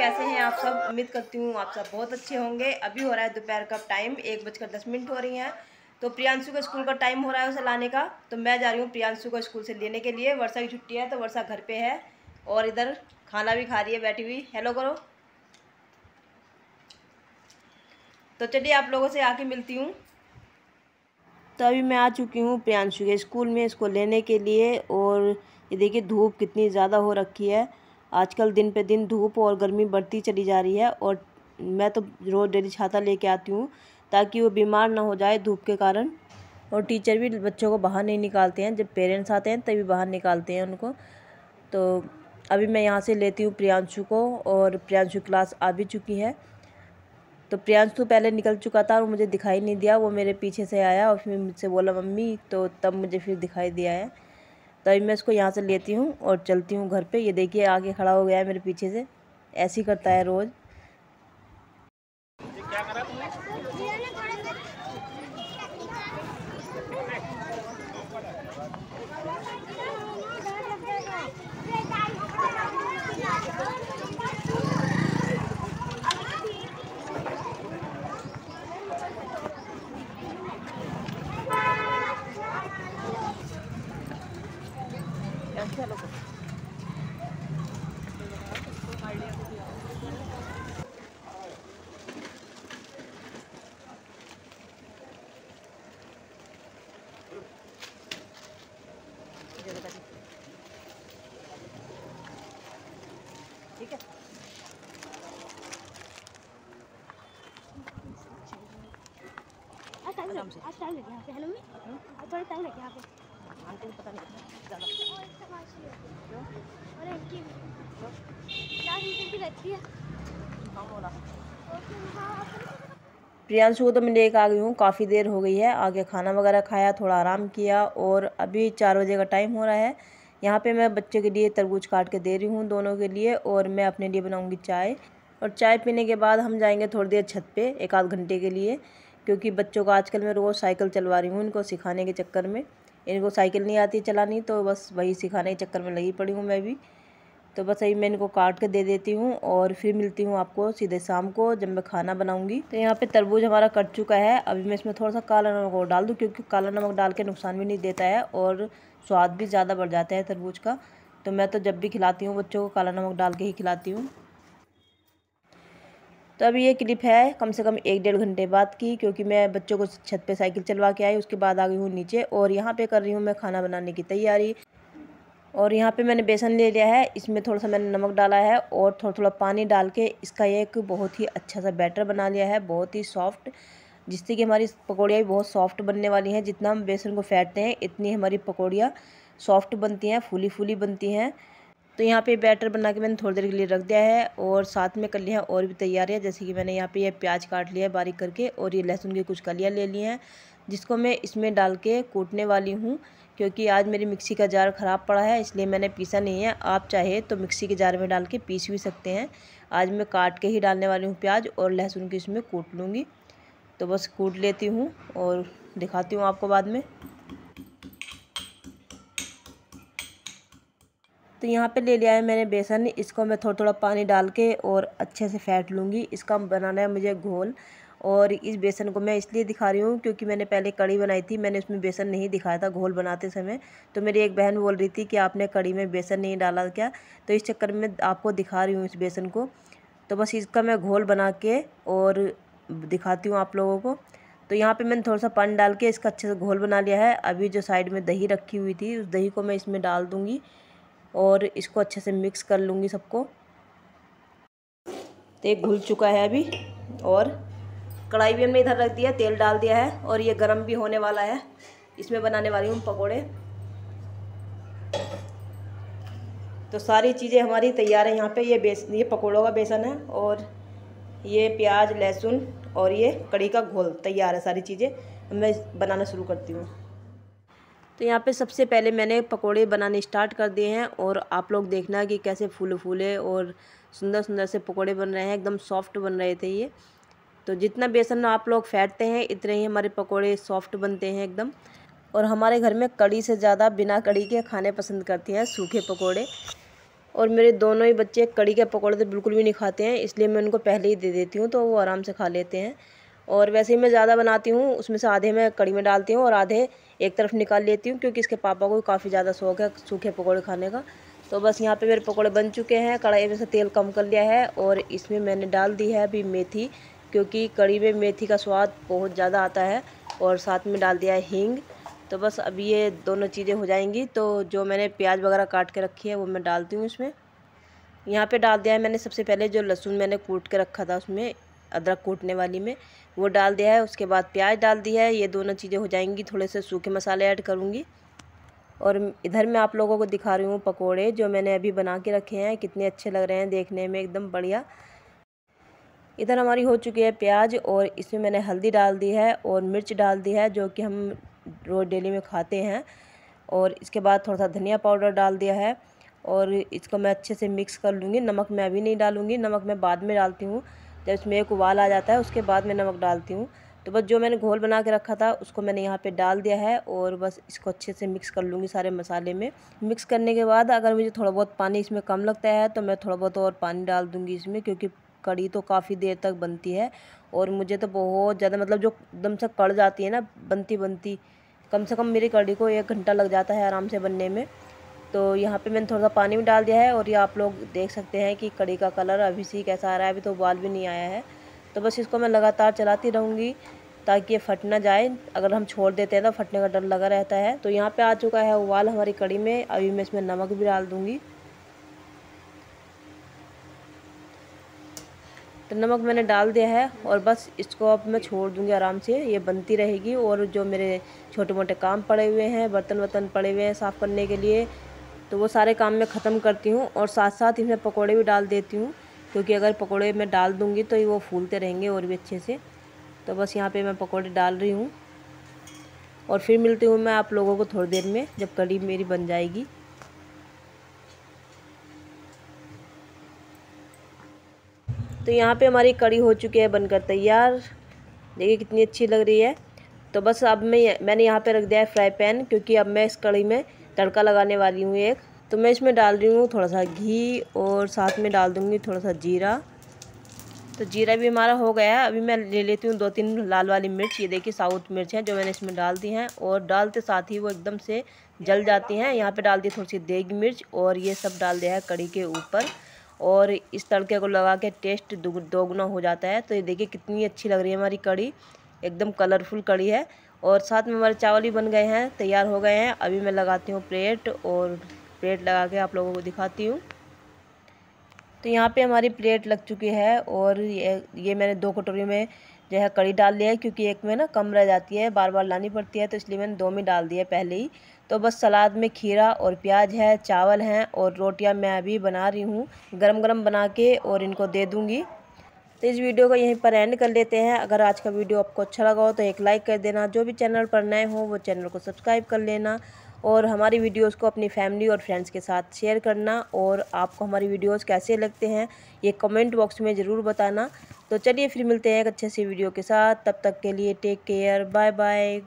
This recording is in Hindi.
कैसे हैं आप सब उम्मीद करती हूँ आप सब बहुत अच्छे होंगे अभी हो रहा है दोपहर का टाइम एक बजकर दस मिनट हो रही हैं तो प्रियांशु का स्कूल का टाइम हो रहा है उसे लाने का तो मैं जा रही हूँ प्रियांशु को स्कूल से लेने के लिए वर्षा की छुट्टी है तो वर्षा घर पे है और इधर खाना भी खा रही है बैठी हुई हेलो करो तो चलिए आप लोगों से आके मिलती हूँ तो अभी मैं आ चुकी हूँ प्रियांशु के स्कूल में इसको लेने के लिए और ये देखिए धूप कितनी ज़्यादा हो रखी है आजकल दिन पे दिन धूप और गर्मी बढ़ती चली जा रही है और मैं तो रोज़ डेली छाता लेके आती हूँ ताकि वो बीमार ना हो जाए धूप के कारण और टीचर भी बच्चों को बाहर नहीं निकालते हैं जब पेरेंट्स आते हैं तभी बाहर निकालते हैं उनको तो अभी मैं यहाँ से लेती हूँ प्रियांशु को और प्रियांशु क्लास आ भी चुकी है तो प्रियांशु तो पहले निकल चुका था और मुझे दिखाई नहीं दिया वो मेरे पीछे से आया और फिर मुझसे बोला मम्मी तो तब मुझे फिर दिखाई दिया है तो अभी मैं इसको यहाँ से लेती हूँ और चलती हूँ घर पे ये देखिए आगे खड़ा हो गया है मेरे पीछे से ऐसे ही करता है रोज़ हम्म। हाँ, हाँ, प्रियांशु को तो मैं लेकर आ गई हूँ काफ़ी देर हो गई है आगे खाना वगैरह खाया थोड़ा आराम किया और अभी चार बजे का टाइम हो रहा है यहाँ पे मैं बच्चे के लिए तरबूज काट के दे रही हूँ दोनों के लिए और मैं अपने लिए बनाऊँगी चाय और चाय पीने के बाद हम जाएंगे थोड़ी देर छत पे एक आध घंटे के लिए क्योंकि बच्चों को आजकल मैं रोज़ साइकिल चलवा रही हूँ इनको सिखाने के चक्कर में इनको साइकिल नहीं आती चलानी तो बस वही सिखाने के चक्कर में लगी पड़ी हूँ मैं भी तो बस अभी मैं इनको काट के दे देती हूँ और फिर मिलती हूँ आपको सीधे शाम को जब मैं खाना बनाऊँगी तो यहाँ पे तरबूज हमारा कट चुका है अभी मैं इसमें थोड़ा सा काला नमक और डाल दूँ क्योंकि काला नमक डाल के नुकसान भी नहीं देता है और स्वाद भी ज़्यादा बढ़ जाता है तरबूज का तो मैं तो जब भी खिलाती हूँ बच्चों को काला नमक डाल के ही खिलाती हूँ तो अभी ये क्लिप है कम से कम एक डेढ़ घंटे बाद की क्योंकि मैं बच्चों को छत पे साइकिल चलवा के आई उसके बाद आ गई हूँ नीचे और यहाँ पे कर रही हूँ मैं खाना बनाने की तैयारी और यहाँ पे मैंने बेसन ले लिया है इसमें थोड़ा सा मैंने नमक डाला है और थोड़ा थोड़ा पानी डाल के इसका एक बहुत ही अच्छा सा बैटर बना लिया है बहुत ही सॉफ्ट जिससे कि हमारी पकौड़ियाँ भी बहुत सॉफ्ट बनने वाली हैं जितना हम बेसन को फेंटते हैं इतनी हमारी पकौड़ियाँ सॉफ्ट बनती हैं फूली फूली बनती हैं तो यहाँ पे बैटर बना के मैंने थोड़ी देर के लिए रख दिया है और साथ में कर लिया है और भी तैयारियाँ जैसे कि मैंने यहाँ पे ये प्याज काट लिया है बारीक करके और ये लहसुन की कुछ कलियाँ ले ली हैं जिसको मैं इसमें डाल के कूटने वाली हूँ क्योंकि आज मेरी मिक्सी का जार ख़राब पड़ा है इसलिए मैंने पीसा नहीं है आप चाहे तो मिक्सी के जार में डाल के पीस भी सकते हैं आज मैं काट के ही डालने वाली हूँ प्याज और लहसुन की इसमें कूट लूँगी तो बस कूट लेती हूँ और दिखाती हूँ आपको बाद में तो यहाँ पे ले लिया है मैंने बेसन इसको मैं थोड़ा थोड़ा पानी डाल के और अच्छे से फेंट लूँगी इसका बनाना है मुझे घोल और इस बेसन को मैं इसलिए दिखा रही हूँ क्योंकि मैंने पहले कड़ी बनाई थी मैंने उसमें बेसन नहीं दिखाया था घोल बनाते समय तो मेरी एक बहन बोल रही थी कि आपने कड़ी में बेसन नहीं डाला क्या तो इस चक्कर में आपको दिखा रही हूँ इस बेसन को तो बस इसका मैं घोल बना के और दिखाती हूँ आप लोगों को तो यहाँ पे मैंने थोड़ा सा पानी डाल के इसका अच्छे से घोल बना लिया है अभी जो साइड में दही रखी हुई थी उस दही को मैं इसमें डाल दूँगी और इसको अच्छे से मिक्स कर लूँगी सबको तो ये घुल चुका है अभी और कढ़ाई भी हमने इधर रख दिया तेल डाल दिया है और ये गर्म भी होने वाला है इसमें बनाने वाली हूँ पकोड़े तो सारी चीज़ें हमारी तैयार है यहाँ पे ये बेस ये पकोड़ों का बेसन है और ये प्याज लहसुन और ये कड़ी का घोल तैयार है सारी चीज़ें मैं बनाना शुरू करती हूँ तो यहाँ पे सबसे पहले मैंने पकोड़े बनाने स्टार्ट कर दिए हैं और आप लोग देखना कि कैसे फूल फूले और सुंदर सुंदर से पकोड़े बन रहे हैं एकदम सॉफ्ट बन रहे थे ये तो जितना बेसन आप लोग फेंटते हैं इतने ही हमारे पकोड़े सॉफ्ट बनते हैं एकदम और हमारे घर में कड़ी से ज़्यादा बिना कड़ी के खाने पसंद करते हैं सूखे पकोड़े और मेरे दोनों ही बच्चे कड़ी के पकौड़े तो बिल्कुल भी नहीं खाते हैं इसलिए मैं उनको पहले ही दे देती हूँ तो वो आराम से खा लेते हैं और वैसे ही मैं ज़्यादा बनाती हूँ उसमें से आधे मैं कड़ी में डालती हूँ और आधे एक तरफ निकाल लेती हूँ क्योंकि इसके पापा को काफ़ी ज़्यादा शौक है सूखे पकौड़े खाने का तो बस यहाँ पे मेरे पकौड़े बन चुके हैं कढ़ाई में से तेल कम कर लिया है और इसमें मैंने डाल दी है अभी मेथी क्योंकि कड़ी में मेथी का स्वाद बहुत ज़्यादा आता है और साथ में डाल दिया है हींग तो बस अभी ये दोनों चीज़ें हो जाएंगी तो जो मैंने प्याज वगैरह काट के रखी है वो मैं डालती हूँ इसमें यहाँ पे डाल दिया है मैंने सबसे पहले जो लहसुन मैंने कूट के रखा था उसमें अदरक कूटने वाली में वो डाल दिया है उसके बाद प्याज डाल दी है ये दोनों चीज़ें हो जाएंगी थोड़े से सूखे मसाले ऐड करूँगी और इधर मैं आप लोगों को दिखा रही हूँ पकोड़े जो मैंने अभी बना के रखे हैं कितने अच्छे लग रहे हैं देखने में एकदम बढ़िया इधर हमारी हो चुकी है प्याज और इसमें मैंने हल्दी डाल दी है और मिर्च डाल दी है जो कि हम रोज़ डेली में खाते हैं और इसके बाद थोड़ा सा धनिया पाउडर डाल दिया है और इसको मैं अच्छे से मिक्स कर लूँगी नमक मैं अभी नहीं डालूँगी नमक मैं बाद में डालती हूँ जब इसमें एक उबाल आ जाता है उसके बाद मैं नमक डालती हूँ तो बस जो मैंने घोल बना के रखा था उसको मैंने यहाँ पे डाल दिया है और बस इसको अच्छे से मिक्स कर लूँगी सारे मसाले में मिक्स करने के बाद अगर मुझे थोड़ा बहुत पानी इसमें कम लगता है तो मैं थोड़ा बहुत और पानी डाल दूँगी इसमें क्योंकि कड़ी तो काफ़ी देर तक बनती है और मुझे तो बहुत ज़्यादा मतलब जो एकदम से कड़ जाती है ना बनती बनती कम से कम मेरी कड़ी को एक घंटा लग जाता है आराम से बनने में तो यहाँ पे मैंने थोड़ा सा पानी भी डाल दिया है और ये आप लोग देख सकते हैं कि कड़ी का कलर अभी से कैसा आ रहा है अभी तो उबाल भी नहीं आया है तो बस इसको मैं लगातार चलाती रहूँगी ताकि ये फट ना जाए अगर हम छोड़ देते हैं तो फटने का डर लगा रहता है तो यहाँ पे आ चुका है उबाल हमारी कड़ी में अभी मैं इसमें नमक भी डाल दूँगी तो नमक मैंने डाल दिया है और बस इसको अब मैं छोड़ दूँगी आराम से ये बनती रहेगी और जो मेरे छोटे मोटे काम पड़े हुए हैं बर्तन वर्तन पड़े हुए हैं साफ़ करने के लिए तो वो सारे काम मैं ख़त्म करती हूँ और साथ साथ इसमें पकौड़े भी डाल देती हूँ क्योंकि अगर पकौड़े मैं डाल दूँगी तो ये वो फूलते रहेंगे और भी अच्छे से तो बस यहाँ पे मैं पकौड़े डाल रही हूँ और फिर मिलती हूँ मैं आप लोगों को थोड़ी देर में जब कड़ी मेरी बन जाएगी तो यहाँ पे हमारी कड़ी हो चुकी है बनकर तैयार देखिए कितनी अच्छी लग रही है तो बस अब मैं मैंने यहाँ पे रख दिया है फ्राई पैन क्योंकि अब मैं इस कड़ी में तड़का लगाने वाली हूँ एक तो मैं इसमें डाल रही हूँ थोड़ा सा घी और साथ में डाल दूँगी थोड़ा सा जीरा तो जीरा भी हमारा हो गया है अभी मैं ले लेती हूँ दो तीन लाल वाली मिर्च ये देखिए साउथ मिर्च है जो मैंने इसमें डाल दी हैं और डालते साथ ही वो एकदम से जल जाती हैं यहाँ पे डाल दी थोड़ी सी देगी मिर्च और ये सब डाल दिया है कड़ी के ऊपर और इस तड़के को लगा के टेस्ट दोगुना हो जाता है तो ये देखिए कितनी अच्छी लग रही है हमारी कड़ी एकदम कलरफुल कड़ी है और साथ में हमारे चावल भी बन गए हैं तैयार हो गए हैं अभी मैं लगाती हूँ प्लेट और प्लेट लगा के आप लोगों को दिखाती हूँ तो यहाँ पे हमारी प्लेट लग चुकी है और ये ये मैंने दो कटोरी में जो है कड़ी डाल लिया है क्योंकि एक में ना कम रह जाती है बार बार लानी पड़ती है तो इसलिए मैंने दो में डाल दिया पहले ही तो बस सलाद में खीरा और प्याज है चावल हैं और रोटियां मैं अभी बना रही हूँ गरम गरम बना के और इनको दे दूँगी तो इस वीडियो को यहीं पर एंड कर लेते हैं अगर आज का वीडियो आपको अच्छा लगा हो तो एक लाइक कर देना जो भी चैनल पर नए हो वो चैनल को सब्सक्राइब कर लेना और हमारी वीडियोस को अपनी फैमिली और फ्रेंड्स के साथ शेयर करना और आपको हमारी वीडियोस कैसे लगते हैं ये कमेंट बॉक्स में ज़रूर बताना तो चलिए फिर मिलते हैं एक अच्छे से वीडियो के साथ तब तक के लिए टेक केयर बाय बाय